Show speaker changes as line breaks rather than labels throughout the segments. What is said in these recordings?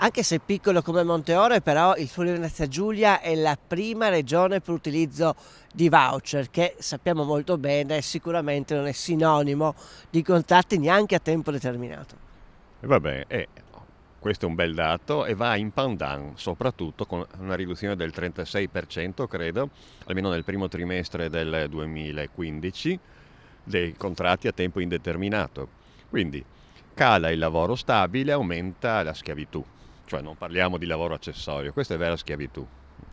Anche se piccolo come Monteore, però il Friuli Venezia Giulia è la prima regione per utilizzo di voucher, che sappiamo molto bene sicuramente non è sinonimo di contratti neanche a tempo determinato.
E va bene, eh, questo è un bel dato e va in pandan, soprattutto con una riduzione del 36%, credo, almeno nel primo trimestre del 2015, dei contratti a tempo indeterminato. Quindi cala il lavoro stabile, aumenta la schiavitù. Cioè non parliamo di lavoro accessorio, questa è vera schiavitù.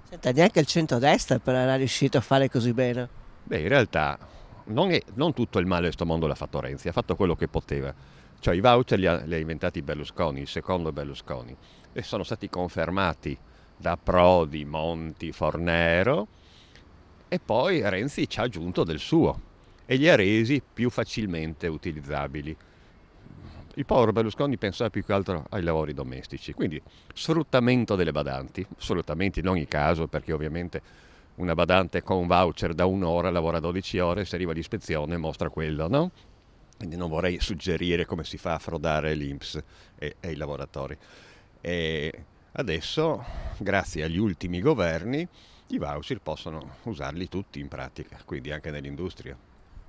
Senta, neanche il centrodestra però era riuscito a fare così bene.
Beh, in realtà non, è, non tutto il male di questo mondo l'ha fatto Renzi, ha fatto quello che poteva. Cioè i voucher li ha, li ha inventati Berlusconi, il secondo Berlusconi, e sono stati confermati da Prodi, Monti, Fornero, e poi Renzi ci ha aggiunto del suo e li ha resi più facilmente utilizzabili. Il povero Berlusconi pensava più che altro ai lavori domestici, quindi sfruttamento delle badanti, assolutamente in ogni caso perché ovviamente una badante con un voucher da un'ora lavora 12 ore, se arriva l'ispezione mostra quello, no? Quindi non vorrei suggerire come si fa a frodare l'Inps e, e i lavoratori. E adesso, grazie agli ultimi governi, i voucher possono usarli tutti in pratica, quindi anche nell'industria.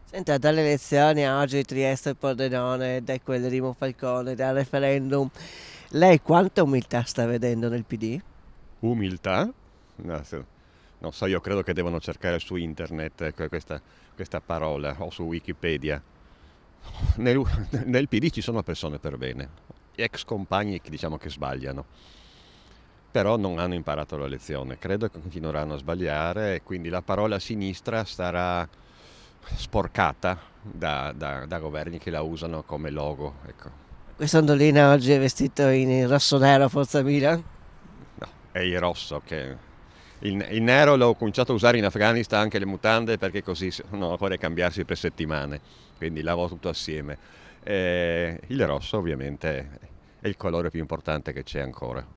Senta, dalle elezioni a oggi Trieste e Pordenone, da quelle di Monfalcone, dal referendum, lei quanta umiltà sta vedendo nel PD?
Umiltà? No, non so, io credo che devono cercare su internet eh, questa, questa parola o su Wikipedia. Nel, nel, PD ci sono persone per bene, ex compagni che diciamo che sbagliano, però non hanno imparato la lezione, credo che continueranno a sbagliare e quindi la parola sinistra sarà sporcata da, da, da governi che la usano come logo. Ecco.
Questo Andolina oggi è vestito in rosso nero Forza Milan?
No, è il rosso che... Il, il nero l'ho cominciato a usare in Afghanistan anche le mutande perché così non occorre cambiarsi per settimane, quindi lavo tutto assieme. E eh, il rosso ovviamente è il colore più importante che c'è ancora.